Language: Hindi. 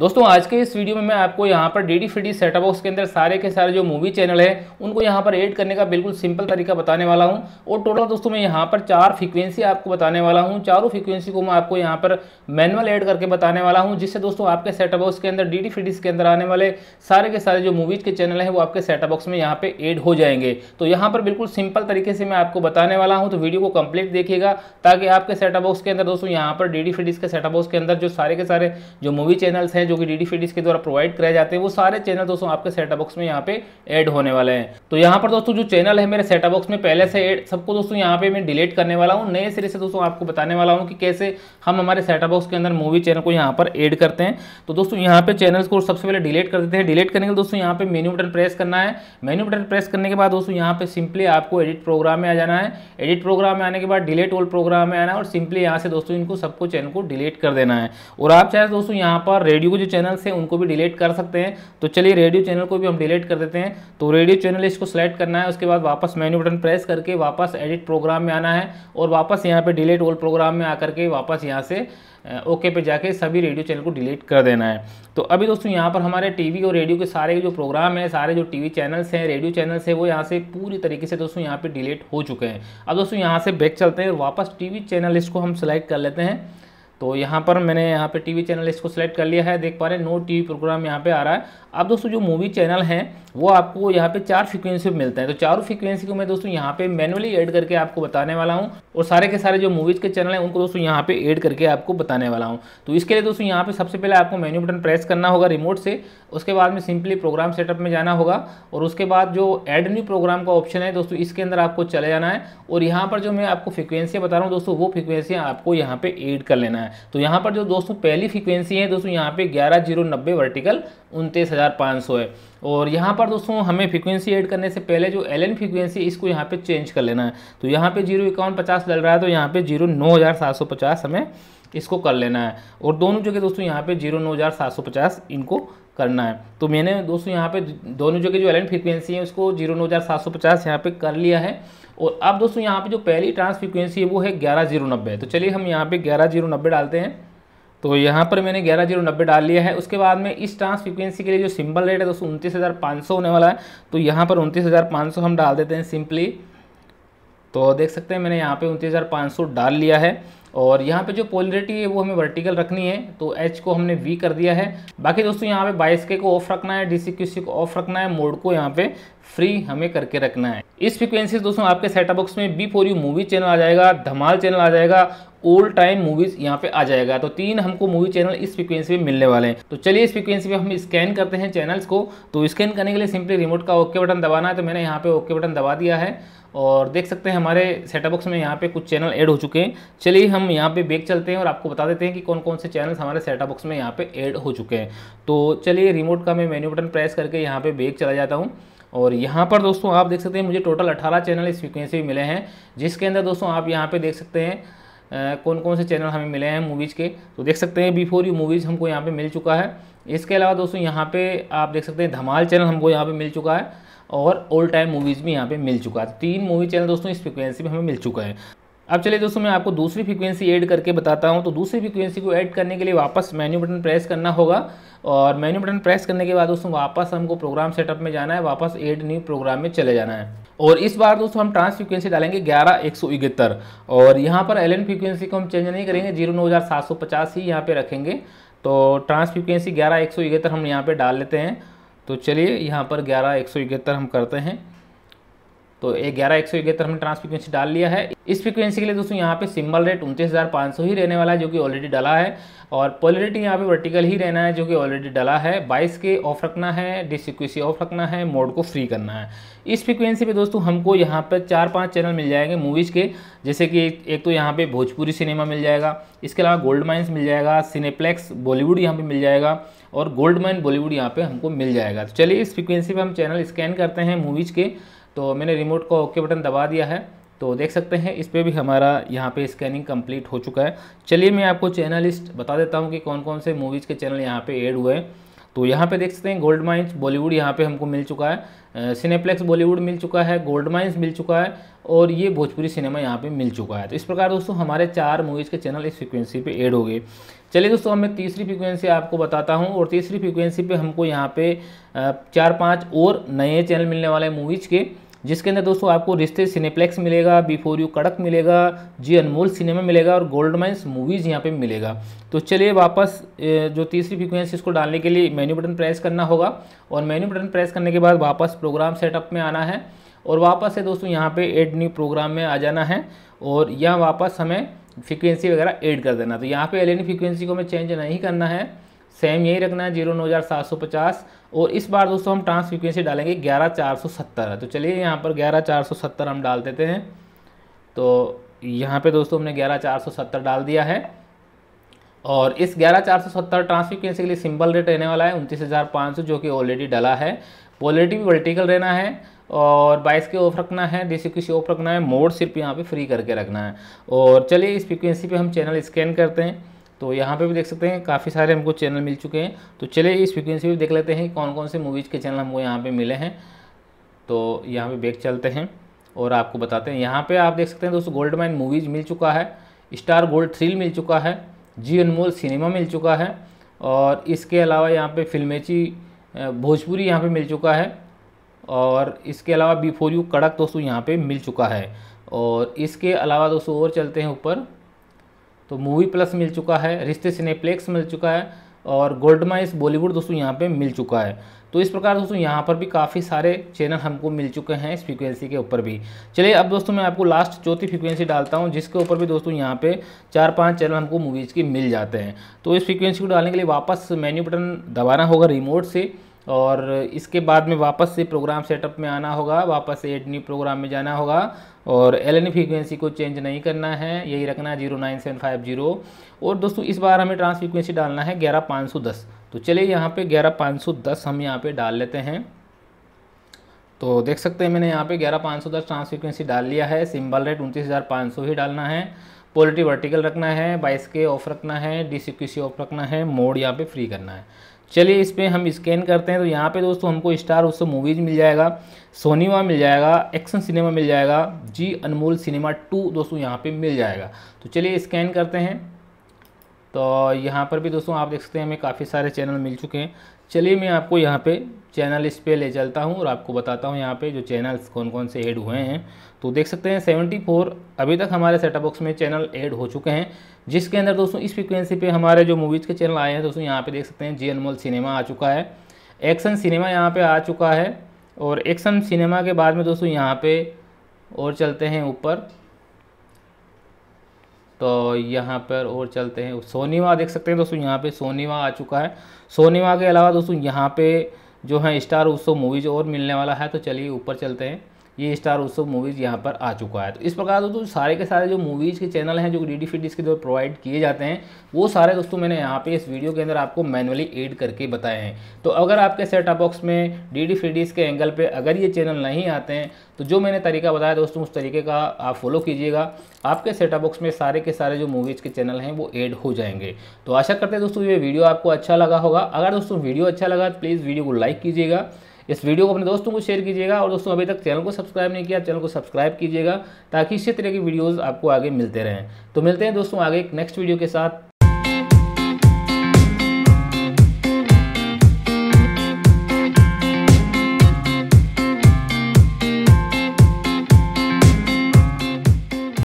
दोस्तों आज के इस वीडियो में मैं आपको यहाँ पर डी डी सेटअप बॉक्स के अंदर सारे के सारे जो मूवी चैनल हैं उनको यहाँ पर ऐड करने का बिल्कुल सिंपल तरीका बताने वाला हूँ और टोटल दोस्तों मैं यहाँ पर चार फ्रीक्वेंसी आपको बताने वाला हूँ चारों फ्रीक्वेंसी को मैं आपको यहाँ पर मैनुअल एड करके बताने वाला हूँ जिससे दोस्तों आपके सेटअप बॉक्स के अंदर डी डी के अंदर आने वाले सारे के सारे जो मूवीज़ के चैनल हैं वो आपके सेटअप बॉक्स में यहाँ पर एड हो जाएंगे तो यहाँ पर बिल्कुल सिंपल तरीके से मैं आपको बताने वाला हूँ तो वीडियो को कम्प्लीट देखिएगा ताकि आपके सेटअप बॉक्स के अंदर दोस्तों यहाँ पर डी डी के सेटअप बॉक्स के अंदर जो सारे के सारे जो मूवी चैनल्स हैं जो कि डी डी के द्वारा प्रोवाइड कराए जाते हैं वो सारे चैनल दोस्तों आपके सेटा बॉक्स में यहाँ पे ऐड होने वाले हैं तो यहाँ पर दोस्तों जो चैनल है मेरे सेटा बॉक्स में पहले से एड सबको दोस्तों यहाँ पे मैं डिलीट करने वाला हूँ नए सिरे से दोस्तों आपको बताने वाला हूँ कि कैसे हम हमारे सेटा बॉक्स के अंदर मूवी चैनल को यहाँ पर एड करते हैं तो दोस्तों यहाँ पे चैनल को सबसे पहले डिलीट कर देते हैं डिलीट करने के दोस्तों यहाँ पे मेन्यू बटन प्रेस करना है मेन्यू बटन प्रेस करने के बाद दोस्तों यहाँ पे सिंपली आपको एडिट प्रोग्राम में आ जाना है एडिट प्रोग्राम में आने के बाद डिलीट ऑल प्रोग्राम में आना है और सिंपली यहाँ से दोस्तों इनको सबको चैनल को डिलीट कर देना है और आप चाहे दोस्तों यहाँ पर रेडियो को जो चैनल्स हैं उनको भी डिलीट कर सकते हैं तो चलिए रेडियो चैनल को भी हम डिलीट कर देते हैं तो रेडियो चैनल इसको सेलेक्ट करना है उसके बाद वापस मेन्यू बटन प्रेस करके वापस एडिट प्रोग्राम में आना है और वापस यहाँ पर डिलीट ओल्ड प्रोग्राम में आकर के वापस यहाँ से ओके पे जाके सभी रेडियो चैनल को डिलीट कर देना है तो अभी दोस्तों यहाँ पर हमारे टीवी और रेडियो के सारे जो प्रोग्राम हैं सारे जो टीवी चैनल्स हैं रेडियो चैनल्स हैं वो यहाँ से पूरी तरीके से दोस्तों यहाँ पे डिलीट हो चुके हैं अब दोस्तों यहाँ से बैक चलते हैं और वापस टीवी चैनल इसको हम सेलेक्ट कर लेते हैं तो यहाँ पर मैंने यहाँ पे टीवी चैनल इसको सेलेक्ट कर लिया है देख पा रहे हैं नो टीवी प्रोग्राम यहाँ पे आ रहा है अब दोस्तों जो मूवी चैनल हैं वो आपको यहाँ पे चार फ्रिक्वेंसी मिलते हैं तो चारों फ्रिक्वेंसी को मैं दोस्तों यहाँ पे मैनुअली ऐड करके आपको बताने वाला हूँ और सारे के सारे जो मूवीज़ के चैनल हैं उनको दोस्तों यहाँ पे एड करके आपको बताने वाला हूँ तो इसके लिए दोस्तों यहाँ पर सबसे पहले आपको मेन्यू बटन प्रेस करना होगा रिमोट से उसके बाद में सिंपली प्रोग्राम सेटअप में जाना होगा और उसके बाद जो एड न्यू प्रोग्राम का ऑप्शन है दोस्तों इसके अंदर आपको चले जाना है और यहाँ पर जो मैं आपको फ्रिक्वेंसियाँ बता रहा हूँ दोस्तों वो फ्रिक्वेंसियाँ आपको यहाँ पर एड कर लेना है है तो यहाँ पर जो दोस्तों पहली फ्रीक्वेंसी है दोस्तों यहाँ पे ग्यारह जीरो नब्बे वर्टिकल उनतीस हज़ार पाँच सौ है और यहाँ पर दोस्तों हमें फ्रीक्वेंसी ऐड करने से पहले जो एल एन फ्रीक्वेंसी इसको यहाँ पे चेंज कर लेना है तो यहाँ पे जीरो इक्यावन पचास लग रहा है तो यहाँ पे जीरो नौ हज़ार सात सौ पचास हमें इसको कर लेना है और दोनों जगह दोस्तों यहाँ पे जीरो नौ हज़ार सात सौ पचास इनको करना है तो मैंने दोस्तों यहाँ पे दोनों जगह जो एल एन फ्रीक्वेंसी है उसको जीरो नौ हज़ार सात सौ पचास यहाँ पर कर लिया है और अब दोस्तों यहाँ पे जो पहली ट्रांस फ्रिक्वेंसी है वो है ग्यारह जीरो नब्बे तो चलिए हम यहाँ पे ग्यारह जीरो नब्बे डालते हैं तो यहाँ पर मैंने ग्यारह जीरो नब्बे डाल लिया है उसके बाद में इस ट्रांस फ्रिक्वेंसी के लिए जो सिंबल रेट है दोस्तों उनतीस हज़ार पाँच सौ होने वाला है तो यहाँ पर उनतीस हज़ार पाँच सौ हम डाल देते हैं सिंपली तो देख सकते हैं मैंने यहाँ पे उनतीस हज़ार पाँच सौ डाल लिया है और यहाँ पे जो पोलरिटी है वो हमें वर्टिकल रखनी है तो एच को हमने वी कर दिया है बाकी दोस्तों यहाँ पे बाईस के को ऑफ रखना है डीसी क्यूसी को ऑफ रखना है मोड को यहाँ पे फ्री हमें करके रखना है इस फ्रिक्वेंसी दोस्तों आपके सेटअप बॉक्स में B for U movie channel आ जाएगा धमाल चैनल आ जाएगा ओल्ड टाइम मूवीज यहाँ पे आ जाएगा तो तीन हमको मूवी चैनल इस फ्रिक्वेंसी में मिलने वाले हैं तो चलिए इस फ्रिक्वेंसी में हम स्कैन करते हैं चैनल्स को तो स्कैन करने के लिए सिंपली रिमोट का ओके बटन दबाना है तो मैंने यहाँ पे ओके बटन दबा दिया है और देख सकते हैं हमारे सेटअप बॉक्स में यहाँ पे कुछ चैनल ऐड हो चुके हैं चलिए हम यहाँ पे बेक चलते हैं और आपको बता देते हैं कि कौन कौन से चैनल्स हमारे सेटअप बॉक्स में यहाँ पे ऐड हो चुके हैं तो चलिए रिमोट का मैं मेन्यू बटन प्रेस करके यहाँ पे बेक चला जाता हूँ और यहाँ पर दोस्तों आप देख सकते हैं मुझे टोटल अठारह चैनल इस फ्रीक्वेंसी में मिले हैं जिसके अंदर दोस्तों आप यहाँ पर देख सकते हैं कौन कौन से चैनल हमें मिले हैं मूवीज़ के तो देख सकते हैं बिफोर यू मूवीज़ हमको यहाँ पे मिल चुका है इसके अलावा दोस्तों यहाँ पे आप देख सकते हैं धमाल चैनल हमको यहाँ पे मिल चुका है और ओल्ड टाइम मूवीज़ भी यहाँ पे मिल चुका है तीन मूवी चैनल दोस्तों इस फ्रिक्वेंसी में हमें मिल चुका है अब चलिए दोस्तों मैं आपको दूसरी फ्रिक्वेंसी ऐड करके बताता हूँ तो दूसरी फ्रिक्वेंसी को ऐड करने के लिए वापस मेन्यू बटन प्रेस करना होगा और मेन्यू बटन प्रेस करने के बाद दोस्तों वापस हमको प्रोग्राम सेटअप में जाना है वापस ऐड न्यू प्रोग्राम में चले जाना है और इस बार दोस्तों हम ट्रांस फ्रिक्वेंसी डालेंगे ग्यारह एक सौ इकहत्तर और यहाँ पर एल एन फ्रिक्वेंसी को हम चेंज नहीं करेंगे जीरो नौ हज़ार सात सौ पचास ही यहाँ पर रखेंगे तो ट्रांस फ्रिक्वेंसी ग्यारह एक सौ इकहत्तर हम यहाँ पर डाल लेते हैं तो चलिए यहाँ पर ग्यारह एक सौ इकहत्तर हम करते हैं तो ये ग्यारह एक सौ इकहत्तर हमने ट्रांस फ्रिक्वेंसी डाल लिया है इस फ्रिक्वेंसी के लिए दोस्तों यहाँ पे सिंबल रेट उनतीस हज़ार पाँच सौ ही रहने वाला है जो कि ऑलरेडी डला है और पोलरिटी यहाँ पे वर्टिकल ही रहना है जो कि ऑलरेडी डला है बाइस के ऑफ रखना है डिसिक्वेंसी ऑफ रखना है मोड को फ्री करना है इस फ्रिक्वेंसी पे दोस्तों हमको यहाँ पर चार पाँच चैनल मिल जाएंगे मूवीज़ के जैसे कि एक तो यहाँ पर भोजपुरी सिनेमा मिल जाएगा इसके अलावा गोल्ड माइन्स मिल जाएगा सिनेप्लेक्स बॉलीवुड यहाँ पर मिल जाएगा और गोल्ड माइन बॉलीवुड यहाँ पर हमको मिल जाएगा तो चलिए इस फ्रिक्वेंसी पर हम चैनल स्कैन करते हैं मूवीज़ के तो मैंने रिमोट का ओके बटन दबा दिया है तो देख सकते हैं इस पर भी हमारा यहाँ पे स्कैनिंग कंप्लीट हो चुका है चलिए मैं आपको चैनल लिस्ट बता देता हूँ कि कौन कौन से मूवीज़ के चैनल यहाँ पे ऐड हुए हैं तो यहाँ पे देख सकते हैं गोल्ड माइंस बॉलीवुड यहाँ पे हमको मिल चुका है सिनेप्लेक्स बॉलीवुड मिल चुका है गोल्ड माइंस मिल चुका है और ये भोजपुरी सिनेमा यहाँ पे मिल चुका है तो इस प्रकार दोस्तों हमारे चार मूवीज़ के चैनल इस फ्रिक्वेंसी पे ऐड हो गए चलिए दोस्तों अब मैं तीसरी फ्रिक्वेंसी आपको बताता हूँ और तीसरी फ्रिक्वेंसी पर हमको यहाँ पे चार पाँच और नए चैनल मिलने वाले मूवीज़ के जिसके अंदर दोस्तों आपको रिश्ते सिनेप्लेक्स मिलेगा बिफोर यू कड़क मिलेगा जी अनमोल सिनेमा मिलेगा और गोल्ड माइंस मूवीज़ यहाँ पे मिलेगा तो चलिए वापस जो तीसरी फ्रिक्वेंसी इसको डालने के लिए मेन्यू बटन प्रेस करना होगा और मेन्यू बटन प्रेस करने के बाद वापस प्रोग्राम सेटअप में आना है और वापस से दोस्तों यहाँ पर एड न्यू प्रोग्राम में आ जाना है और यहाँ वापस हमें फ्रिक्वेंसी वगैरह एड कर देना तो यहाँ पर एल एन को हमें चेंज नहीं करना है सेम यही रखना है जीरो नौ हज़ार सात सौ पचास और इस बार दोस्तों हम ट्रांस फ्रिक्वेंसी डालेंगे ग्यारह चार सौ सत्तर तो चलिए यहाँ पर ग्यारह चार सौ सत्तर हम डाल देते हैं तो यहाँ पे दोस्तों हमने ग्यारह चार सौ सत्तर डाल दिया है और इस ग्यारह चार सौ सत्तर ट्रांस फ्रिक्वेंसी के लिए सिंपल रेट रहने वाला है उनतीस हज़ार पाँच सौ जो कि ऑलरेडी डला है पॉलिटी भी वर्टिकल रहना है और बाइस के ऑफ रखना है डी किसी ऑफ रखना है मोड सिर्फ यहाँ पर फ्री करके रखना है और चलिए इस फ्रिक्वेंसी पर हम चैनल स्कैन करते हैं तो यहाँ पे भी देख सकते हैं काफ़ी सारे हमको चैनल मिल चुके हैं तो चलिए इस फ्रिक्वेंसी में देख लेते हैं कौन कौन से मूवीज़ के चैनल हमको यहाँ पे मिले हैं तो यहाँ पे बैक चलते हैं और आपको बताते हैं यहाँ पे आप देख सकते हैं दोस्तों गोल्ड माइन मूवीज़ मिल चुका है स्टार गोल्ड थ्रिल मिल चुका है जी अनमोल सिनेमा मिल चुका है और इसके अलावा यहाँ पर फिल्मेची भोजपुरी यहाँ पर मिल चुका है और इसके अलावा बिफोर यू कड़क दोस्तों यहाँ पर मिल चुका है और इसके अलावा दोस्तों और चलते हैं ऊपर तो मूवी प्लस मिल चुका है रिश्ते सिनेप्लेक्स मिल चुका है और गोल्ड माइस बॉलीवुड दोस्तों यहाँ पे मिल चुका है तो इस प्रकार दोस्तों यहाँ पर भी काफ़ी सारे चैनल हमको मिल चुके हैं इस फ्रीक्वेंसी के ऊपर भी चलिए अब दोस्तों मैं आपको लास्ट चौथी फ्रीक्वेंसी डालता हूँ जिसके ऊपर भी दोस्तों यहाँ पे चार पांच चैनल हमको मूवीज़ के मिल जाते हैं तो इस फ्रीक्वेंसी को डालने के लिए वापस मेन्यू बटन दबाना होगा रिमोट से और इसके बाद में वापस से प्रोग्राम सेटअप में आना होगा वापस से एड न्यू प्रोग्राम में जाना होगा और एल एन फ्रिक्वेंसी को चेंज नहीं करना है यही रखना है zero nine seven five zero और दोस्तों इस बार हमें ट्रांस फ्रीक्वेंसी डालना है ग्यारह पाँच सौ दस तो चलिए यहाँ पे ग्यारह पाँच सौ दस हम यहाँ पे डाल लेते हैं तो देख सकते हैं मैंने यहाँ पे ग्यारह पाँच सौ दस ट्रांस फ्रीक्वेंसी डाल लिया है सिम्बल रेट उनतीस हज़ार पाँच सौ ही डालना है पोलिटी वर्टिकल रखना है बाइस के ऑफ रखना है डी सी ऑफ रखना है मोड यहाँ पे फ्री करना है चलिए इस पर हम स्कैन करते हैं तो यहाँ पे दोस्तों हमको स्टार उससे मूवीज़ मिल जाएगा सोनीमा मिल जाएगा एक्शन सिनेमा मिल जाएगा जी अनमोल सिनेमा टू दोस्तों यहाँ पे मिल जाएगा तो चलिए स्कैन करते हैं तो यहाँ पर भी दोस्तों आप देख सकते हैं हमें काफ़ी सारे चैनल मिल चुके हैं चलिए मैं आपको यहाँ पे चैनल इस पर ले चलता हूँ और आपको बताता हूँ यहाँ पे जो चैनल्स कौन कौन से ऐड हुए हैं तो देख सकते हैं सेवेंटी फोर अभी तक हमारे सेटअप बॉक्स में चैनल ऐड हो चुके हैं जिसके अंदर दोस्तों इस फ्रिक्वेंसी पे हमारे जो मूवीज़ के चैनल आए हैं दोस्तों यहाँ पर देख सकते हैं जी अनमोल सिनेमा आ चुका है एक्शन सिनेमा यहाँ पर आ चुका है और एक्शन सिनेमा के बाद में दोस्तों यहाँ पर और चलते हैं ऊपर तो यहाँ पर और चलते हैं सोनीवा देख सकते हैं दोस्तों यहाँ पे सोनीवा आ चुका है सोनीवा के अलावा दोस्तों यहाँ पे जो है स्टार उत्सव मूवीज़ और मिलने वाला है तो चलिए ऊपर चलते हैं ये स्टार उत्सव मूवीज़ यहाँ पर आ चुका है तो इस प्रकार दोस्तों सारे के सारे जो मूवीज़ के चैनल हैं जो डी डी फिट के द्वारा प्रोवाइड किए जाते हैं वो सारे दोस्तों मैंने यहाँ पे इस वीडियो के अंदर आपको मैनुअली एड करके बताए हैं तो अगर आपके सेटअप बॉक्स में डी डी फिट के एंगल पर अगर ये चैनल नहीं आते हैं तो जो मैंने तरीका बताया दोस्तों उस तरीके का आप फॉलो कीजिएगा आपके सेटअप बॉक्स में सारे के सारे जो मूवीज़ के चैनल हैं वो एड हो जाएंगे तो आशा करते हैं दोस्तों ये वीडियो आपको अच्छा लगा होगा अगर दोस्तों वीडियो अच्छा लगा तो प्लीज़ वीडियो को लाइक कीजिएगा इस वीडियो को अपने दोस्तों को शेयर कीजिएगा और दोस्तों अभी तक चैनल को सब्सक्राइब नहीं किया चैनल को सब्सक्राइब कीजिएगा ताकि इसी तरह की वीडियोज़ आपको आगे मिलते रहें तो मिलते हैं दोस्तों आगे एक नेक्स्ट वीडियो के साथ